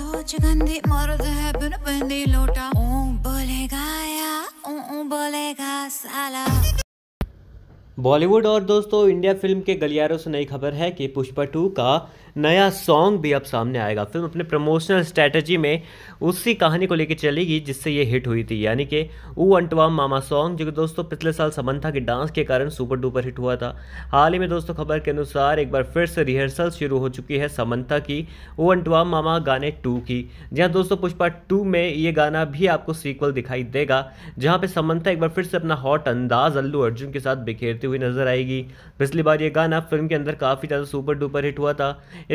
सोच गंदी मर्द है बिन बंदी लोटा ओ बोलेगा या ओ बोलेगा साला बॉलीवुड और दोस्तों इंडिया फिल्म के गलियारों से नई खबर है कि पुष्पा टू का नया सॉन्ग भी अब सामने आएगा फिल्म अपने प्रमोशनल स्ट्रैटेजी में उसी कहानी को लेकर चलेगी जिससे ये हिट हुई थी यानी कि ऊ अंटवाम मामा सॉन्ग जो कि दोस्तों पिछले साल समंथा के डांस के कारण सुपर डुपर हिट हुआ था हाल ही में दोस्तों खबर के अनुसार एक बार फिर से रिहर्सल शुरू हो चुकी है समंथा की ऊ अंटवाम मामा गाने टू की जहाँ दोस्तों पुष्पा टू में ये गाना भी आपको सीक्वल दिखाई देगा जहाँ पर समंथा एक बार फिर से अपना हॉट अंदाज अल्लू अर्जुन के साथ बिखेरती हुई नजर आएगी पिछली बार ये गाना फिल्म के अंदर काफ़ी ज़्यादा सुपर डुपर हिट हुआ था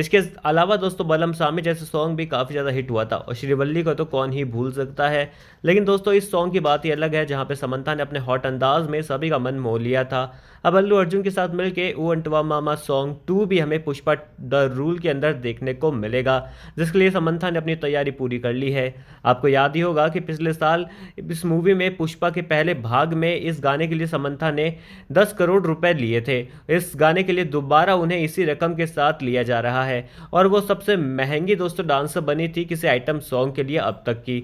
इसके अलावा दोस्तों बलम सामे जैसे सॉन्ग भी काफ़ी ज़्यादा हिट हुआ था और श्रीवल्ली को तो कौन ही भूल सकता है लेकिन दोस्तों इस सॉन्ग की बात ही अलग है जहाँ पर समंथा ने अपने हॉट अंदाज में सभी का मन मोह लिया था अब अल्लू अर्जुन के साथ मिलकर ओ अंटवा मामा सॉन्ग टू भी हमें पुष्पा द रूल के अंदर देखने को मिलेगा जिसके लिए समंथा ने अपनी तैयारी पूरी कर ली है आपको याद ही होगा कि पिछले साल इस मूवी में पुष्पा के पहले भाग में इस गाने के लिए समंथा ने दस करोड़ करोड़ रुपए लिए थे इस गाने के लिए दोबारा उन्हें इसी रकम के साथ लिया जा रहा है और वो सबसे महंगी दोस्तों डांसर बनी थी किसी आइटम सॉन्ग के लिए अब तक की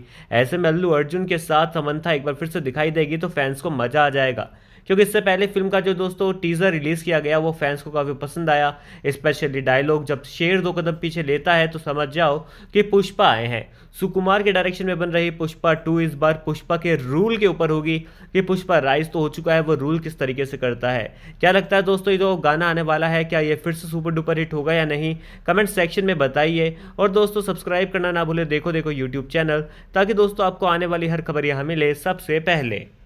ऐसे में अल्लू अर्जुन के साथ समन्था एक बार फिर से दिखाई देगी तो फैंस को मजा आ जाएगा क्योंकि इससे पहले फिल्म का जो दोस्तों टीज़र रिलीज़ किया गया वो फैंस को काफ़ी पसंद आया स्पेशली डायलॉग जब शेर दो कदम पीछे लेता है तो समझ जाओ कि पुष्पा आए हैं सुकुमार के डायरेक्शन में बन रही पुष्पा टू इस बार पुष्पा के रूल के ऊपर होगी कि पुष्पा राइज तो हो चुका है वो रूल किस तरीके से करता है क्या लगता है दोस्तों ये जो गाना आने वाला है क्या ये फिर से सुपर डुपर हिट होगा या नहीं कमेंट सेक्शन में बताइए और दोस्तों सब्सक्राइब करना ना भूले देखो देखो यूट्यूब चैनल ताकि दोस्तों आपको आने वाली हर खबर यहाँ मिले सबसे पहले